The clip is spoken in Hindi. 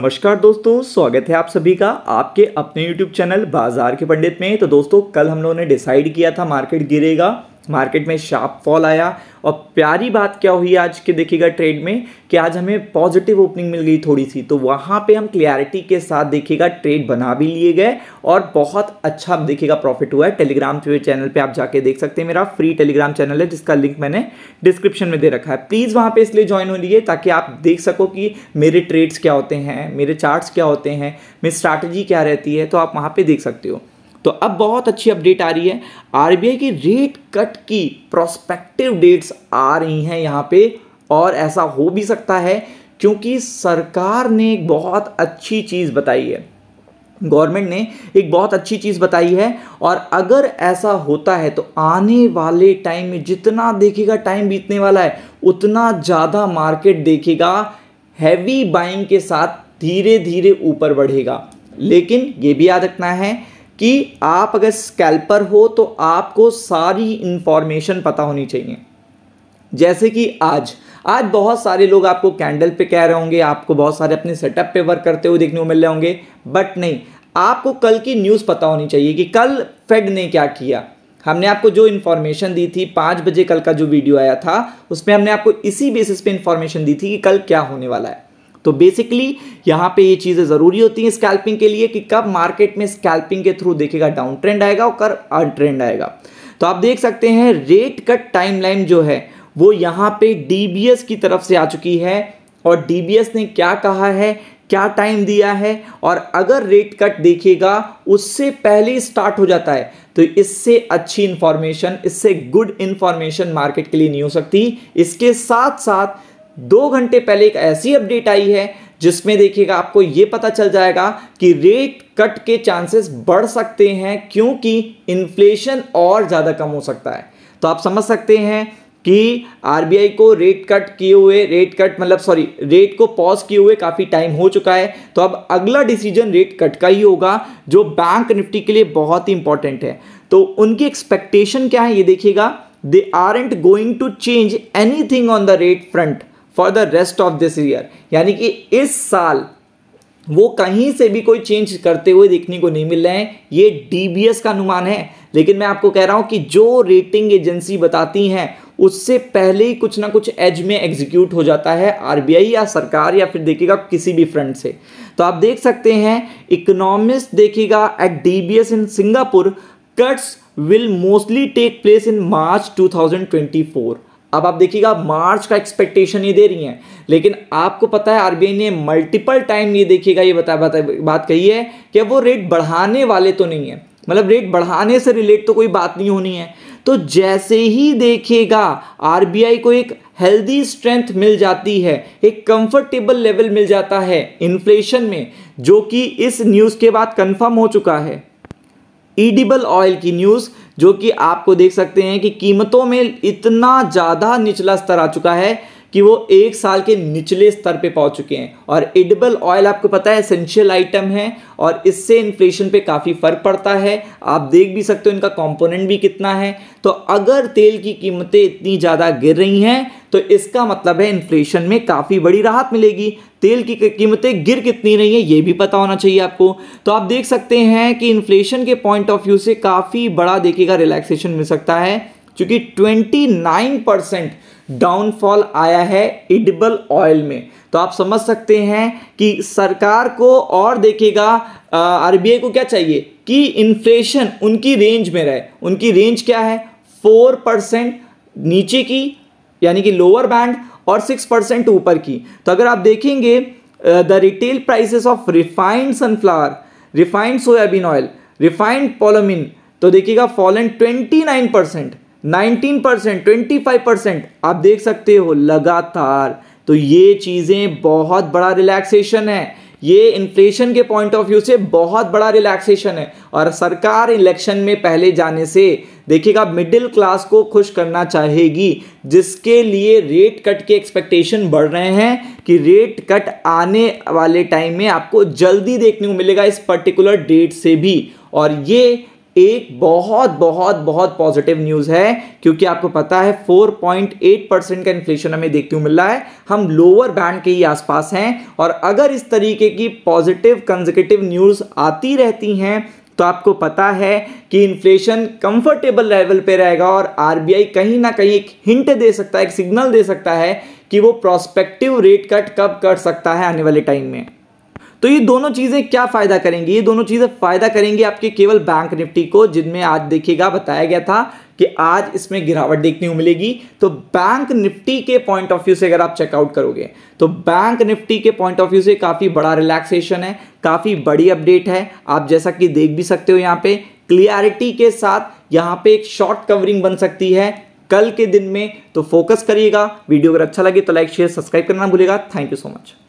नमस्कार दोस्तों स्वागत है आप सभी का आपके अपने YouTube चैनल बाजार के पंडित में तो दोस्तों कल हम लोगों ने डिसाइड किया था मार्केट गिरेगा मार्केट में शार्प फॉल आया और प्यारी बात क्या हुई आज के देखिएगा ट्रेड में कि आज हमें पॉजिटिव ओपनिंग मिल गई थोड़ी सी तो वहाँ पे हम क्लियरिटी के साथ देखिएगा ट्रेड बना भी लिए गए और बहुत अच्छा देखिएगा प्रॉफिट हुआ है टेलीग्राम चैनल पे आप जाके देख सकते हैं मेरा फ्री टेलीग्राम चैनल है जिसका लिंक मैंने डिस्क्रिप्शन में दे रखा है प्लीज़ वहाँ पर इसलिए ज्वाइन हो लीजिए ताकि आप देख सको कि मेरे ट्रेड्स क्या होते हैं मेरे चार्ट्स क्या होते हैं मेरी स्ट्रैटेजी क्या रहती है तो आप वहाँ पर देख सकते हो तो अब बहुत अच्छी अपडेट आ रही है आरबीआई की रेट कट की प्रोस्पेक्टिव डेट्स आ रही हैं यहाँ पे और ऐसा हो भी सकता है क्योंकि सरकार ने एक बहुत अच्छी चीज़ बताई है गवर्नमेंट ने एक बहुत अच्छी चीज़ बताई है और अगर ऐसा होता है तो आने वाले टाइम में जितना देखेगा टाइम बीतने वाला है उतना ज़्यादा मार्केट देखेगा हैवी बाइंग के साथ धीरे धीरे ऊपर बढ़ेगा लेकिन ये भी याद रखना है कि आप अगर स्कैल्पर हो तो आपको सारी इन्फॉर्मेशन पता होनी चाहिए जैसे कि आज आज बहुत सारे लोग आपको कैंडल पे कह रहे होंगे आपको बहुत सारे अपने सेटअप पे वर्क करते हुए देखने को मिल रहे होंगे बट नहीं आपको कल की न्यूज़ पता होनी चाहिए कि कल फेड ने क्या किया हमने आपको जो इन्फॉर्मेशन दी थी पाँच बजे कल का जो वीडियो आया था उसमें हमने आपको इसी बेसिस पे इन्फॉर्मेशन दी थी कि कल क्या होने वाला है तो बेसिकली यहाँ पे ये चीज़ें ज़रूरी होती हैं स्कैल्पिंग के लिए कि कब मार्केट में स्कैल्पिंग के थ्रू देखेगा डाउन ट्रेंड आएगा और कब अन ट्रेंड आएगा तो आप देख सकते हैं रेट कट टाइमलाइन जो है वो यहाँ पे डी की तरफ से आ चुकी है और डी ने क्या कहा है क्या टाइम दिया है और अगर रेट कट देखिएगा उससे पहले स्टार्ट हो जाता है तो इससे अच्छी इन्फॉर्मेशन इससे गुड इन्फॉर्मेशन मार्केट के लिए नहीं हो सकती इसके साथ साथ दो घंटे पहले एक ऐसी अपडेट आई है जिसमें देखिएगा आपको ये पता चल जाएगा कि रेट कट के चांसेस बढ़ सकते हैं क्योंकि इन्फ्लेशन और ज़्यादा कम हो सकता है तो आप समझ सकते हैं कि आरबीआई को रेट कट किए हुए रेट कट मतलब सॉरी रेट को पॉज किए हुए काफ़ी टाइम हो चुका है तो अब अगला डिसीजन रेट कट का ही होगा जो बैंक निफ्टी के लिए बहुत ही इंपॉर्टेंट है तो उनकी एक्सपेक्टेशन क्या है ये देखिएगा they aren't going to change any on the rate front for the rest of this year यानी कि इस साल वो कहीं से भी कोई चेंज करते हुए देखने को नहीं मिल रहे हैं ये डी का अनुमान है लेकिन मैं आपको कह रहा हूँ कि जो रेटिंग एजेंसी बताती हैं उससे पहले ही कुछ ना कुछ एज में एग्जीक्यूट हो जाता है आरबीआई या सरकार या फिर देखिएगा किसी भी फ्रंट से तो आप देख सकते हैं इकोनॉमिस्ट देखिएगा at D in Singapore cuts will mostly take place in March 2024 अब आप देखिएगा मार्च का एक्सपेक्टेशन ये दे रही हैं लेकिन आपको पता है आरबीआई ने मल्टीपल टाइम ये देखिएगा ये बता, बता बात कही है कि वो रेट बढ़ाने वाले तो नहीं है मतलब रेट बढ़ाने से रिलेट तो कोई बात नहीं होनी है तो जैसे ही देखिएगा आरबीआई को एक हेल्दी स्ट्रेंथ मिल जाती है एक कंफर्टेबल लेवल मिल जाता है इन्फ्लेशन में जो कि इस न्यूज़ के बाद कंफर्म हो चुका है ईडिबल ऑयल की न्यूज़ जो कि आपको देख सकते हैं कि कीमतों में इतना ज़्यादा निचला स्तर आ चुका है कि वो एक साल के निचले स्तर पे पहुंच चुके हैं और एडिबल ऑयल आपको पता है एसेंशियल आइटम है और इससे इन्फ्लेशन पे काफ़ी फ़र्क पड़ता है आप देख भी सकते हो इनका कंपोनेंट भी कितना है तो अगर तेल की कीमतें इतनी ज़्यादा गिर रही हैं तो इसका मतलब है इन्फ्लेशन में काफ़ी बड़ी राहत मिलेगी तेल की कीमतें गिर कितनी रही हैं ये भी पता होना चाहिए आपको तो आप देख सकते हैं कि इन्फ्लेशन के पॉइंट ऑफ व्यू से काफ़ी बड़ा देखेगा रिलैक्सेशन मिल सकता है क्योंकि ट्वेंटी परसेंट डाउनफॉल आया है इडबल ऑयल में तो आप समझ सकते हैं कि सरकार को और देखिएगा आरबीआई को क्या चाहिए कि इन्फ्लेशन उनकी रेंज में रहे उनकी रेंज क्या है फोर परसेंट नीचे की यानी कि लोअर बैंड और सिक्स परसेंट ऊपर की तो अगर आप देखेंगे the retail prices of refined sunflower refined soybean oil refined palmolein तो देखिएगा fallen twenty nine percent 19 percent twenty percent आप देख सकते हो लगातार तो ये चीज़ें बहुत बड़ा रिलैक्सेशन है ये इन्फ्लेशन के पॉइंट ऑफ व्यू से बहुत बड़ा रिलैक्सेशन है और सरकार इलेक्शन में पहले जाने से देखिएगा मिडिल क्लास को खुश करना चाहेगी जिसके लिए रेट कट के एक्सपेक्टेशन बढ़ रहे हैं कि रेट कट आने वाले टाइम में आपको जल्दी देखने को मिलेगा इस पर्टिकुलर डेट से भी और ये एक बहुत बहुत बहुत पॉजिटिव न्यूज़ है क्योंकि आपको पता है 4.8 परसेंट का इन्फ्लेशन हमें देखने को मिल रहा है हम लोअर बैंड के ही आसपास हैं और अगर इस तरीके की पॉजिटिव कंजर्केटिव न्यूज़ आती रहती हैं तो आपको पता है कि इन्फ्लेशन कंफर्टेबल लेवल पे रहेगा और आरबीआई कहीं ना कहीं एक हिंट दे सकता है एक सिग्नल दे सकता है कि वो प्रोस्पेक्टिव रेट कट कब कर सकता है आने वाले टाइम में तो ये दोनों चीज़ें क्या फ़ायदा करेंगी ये दोनों चीज़ें फ़ायदा करेंगी आपके केवल बैंक निफ्टी को जिनमें आज देखिएगा बताया गया था कि आज इसमें गिरावट देखने को मिलेगी तो बैंक निफ्टी के पॉइंट ऑफ व्यू से अगर आप चेकआउट करोगे तो बैंक निफ्टी के पॉइंट ऑफ व्यू से काफ़ी बड़ा रिलैक्सेशन है काफ़ी बड़ी अपडेट है आप जैसा कि देख भी सकते हो यहाँ पे क्लियरिटी के साथ यहाँ पे एक शॉर्ट कवरिंग बन सकती है कल के दिन में तो फोकस करिएगा वीडियो अगर अच्छा लगे तो लाइक शेयर सब्सक्राइब करना भूलेगा थैंक यू सो मच